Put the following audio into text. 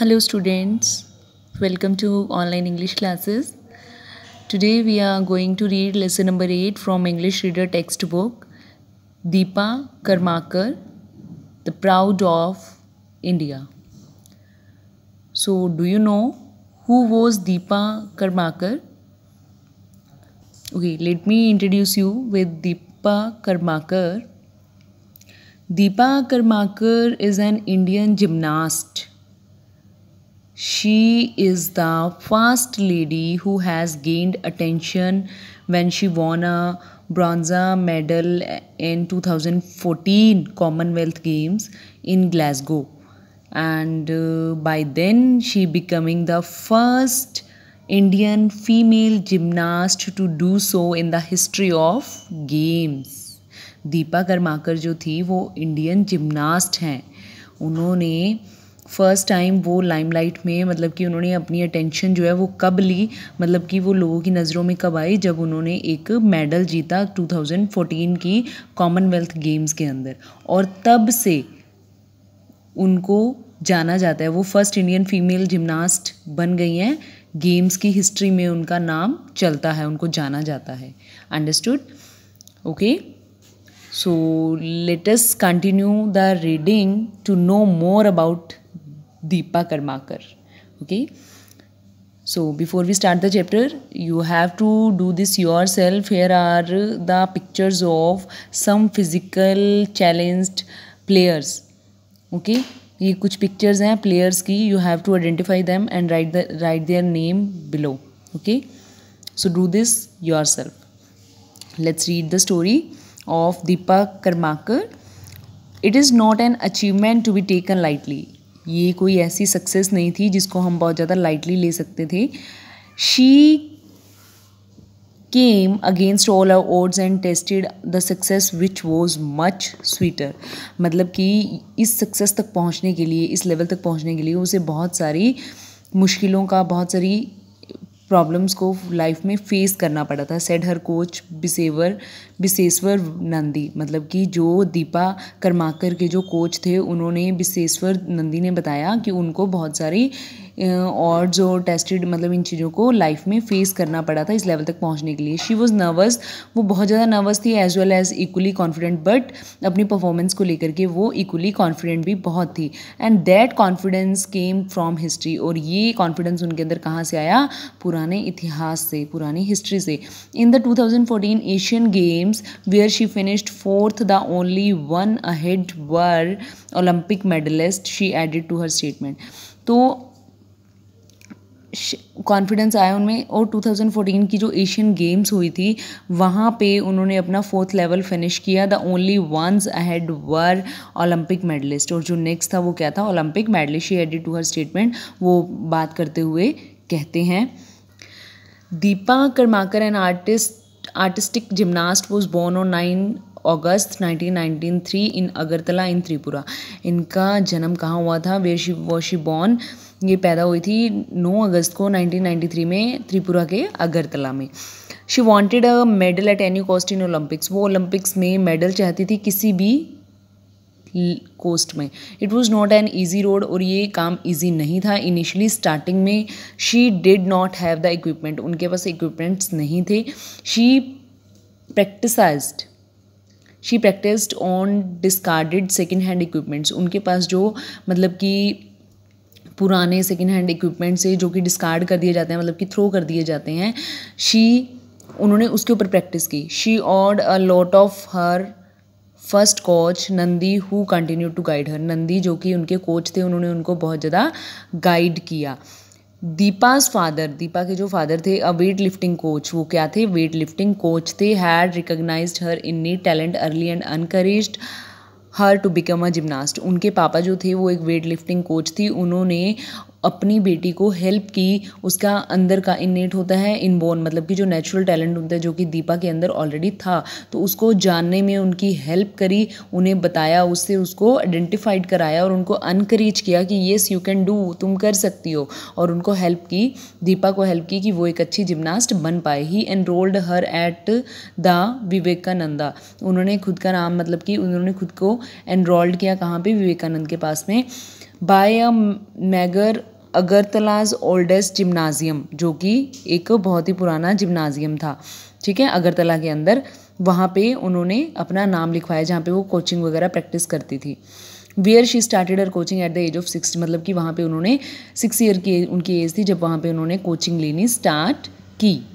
Hello students, welcome to online English classes. Today we are going to read lesson number 8 from English reader textbook Deepa Karmakar, The Proud of India. So do you know who was Deepa Karmakar? Okay, let me introduce you with Deepa Karmakar. Deepa Karmakar is an Indian gymnast She is the first lady who has gained attention when she won a bronze medal in 2014 Commonwealth Games in Glasgow. And uh, by then, she becoming the first Indian female gymnast to do so in the history of games. Deepa Karmakar जो थी वो Indian gymnast हैं उन्होंने first time वो limelight में मतलब कि उन्होंने अपनी अटेंशन जो है वो कब ली मतलब कि वो लोगों की नज़रों में कब आई जब उन्होंने एक मेडल जीता 2014 की कॉमनवेल्थ गेम्स के अंदर और तब से उनको जाना जाता है वो फर्स्ट इंडियन फीमेल जिमनास्ट बन गई हैं गेम्स की हिस्ट्री में उनका नाम चलता है उनको जाना जाता है understood okay so let's just continue the reading to know more about Deepa Karmakar okay so before we start the chapter you have to do this yourself here are the pictures of some physical challenge players okay ये कुछ पिक्चर्स हैं players की you have to identify them and write the write their name below okay so do this yourself let's read the story of Deepa Karmakar it is not an achievement to be taken lightly ये कोई ऐसी success नहीं थी जिसको हम बहुत ज़्यादा lightly ले सकते थे she came against all our odds and tested the success which was much sweeter मतलब कि इस सक्सेस तक पहुँचने के लिए इस लेवल तक पहुँचने के लिए उसे बहुत सारी मुश्किलों का बहुत सारी प्रॉब्लम्स को लाइफ में फेस करना पड़ा था सेड हर कोच बिसेवर बिसेश्वर नंदी मतलब कि जो दीपा कर्माकर के जो कोच थे उन्होंने बिसेश्वर नंदी ने बताया कि उनको बहुत सारी और जो टेस्टेड मतलब इन चीज़ों को लाइफ में फेस करना पड़ा था इस लेवल तक पहुँचने के लिए शी वॉज़ नर्वस वो बहुत ज़्यादा नर्वस थी as well as equally confident but अपनी परफॉर्मेंस को लेकर के वो इक्वली कॉन्फिडेंट भी बहुत थी and that confidence came from history और ये कॉन्फिडेंस उनके अंदर कहाँ से आया पुराने इतिहास से पुरानी हिस्ट्री से in the fourteen Asian Games where she finished fourth the only one ahead were Olympic medallist she added to her statement तो कॉन्फिडेंस आया उनमें और 2014 की जो एशियन गेम्स हुई थी वहाँ पे उन्होंने अपना फोर्थ लेवल फिनिश किया the only ones ahead were Olympic medallist और जो नेक्स्ट था वो क्या था Olympic medallist she added to her statement वो बात करते हुए कहते हैं Deepa Karmakar an artist artistic gymnast was born on nine August 1993 in Agartala in Tripura इनका जन्म कहाँ हुआ था वेर शी वॉशी बॉर्न ये पैदा हुई थी 9 अगस्त को 1993 में त्रिपुरा के अगरतला में she wanted a medal at any cost in Olympics वो ओलंपिक्स में मेडल चाहती थी किसी भी कोस्ट में it was not an easy road और ये काम ईजी नहीं था इनिशियली स्टार्टिंग में she did not have the equipment उनके पास इक्विपमेंट्स नहीं थे she practicised she practised on discarded second hand equipments उनके पास जो मतलब कि पुराने सेकेंड हैंड इक्विपमेंट से जो कि डिस्कार्ड कर दिए जाते हैं मतलब कि थ्रो कर दिए जाते हैं शी उन्होंने उसके ऊपर प्रैक्टिस की she owed a lot of her first coach Nandi who continue to guide her Nandi जो कि उनके कोच थे उन्होंने उनको बहुत ज़्यादा गाइड किया दीपाज फादर दीपा के जो फादर थे अ वेट लिफ्टिंग कोच वो क्या थे वेट लिफ्टिंग कोच थे had recognise her innate talent early and encourage her to become a gymnast उनके पापा जो थे वो एक वेट लिफ्टिंग कोच थी उन्होंने अपनी बेटी को हेल्प की उसका अंदर का इन्नेट होता है इनबोर्न मतलब कि जो नेचुरल टैलेंट होता है जो कि दीपा के अंदर ऑलरेडी था तो उसको जानने में उनकी हेल्प करी उन्हें बताया उससे उसको आइडेंटिफाइड कराया और उनको अनकरेज किया कि येस यू कैन डू तुम कर सकती हो और उनको हेल्प की दीपा को हेल्प की कि वो एक अच्छी जिमनास्ट बन पाए he enrolled her at the Vivekananda उन्होंने खुद का नाम मतलब कि उन्होंने खुद को एनरोल्ड किया कहाँ पर विवेकानंद के पास में by a meagre Agartala's oldest gymnasium जो कि एक बहुत ही पुराना जिम्नाजियम था ठीक है अगरतला के अंदर वहाँ पे उन्होंने अपना नाम लिखवाया जहाँ पे वो कोचिंग वगैरह प्रैक्टिस करती थी where she started her coaching at the age of six मतलब कि वहाँ पे उन्होंने सिक्स ईयर की उनकी एज थी जब वहाँ पे उन्होंने कोचिंग लेनी स्टार्ट की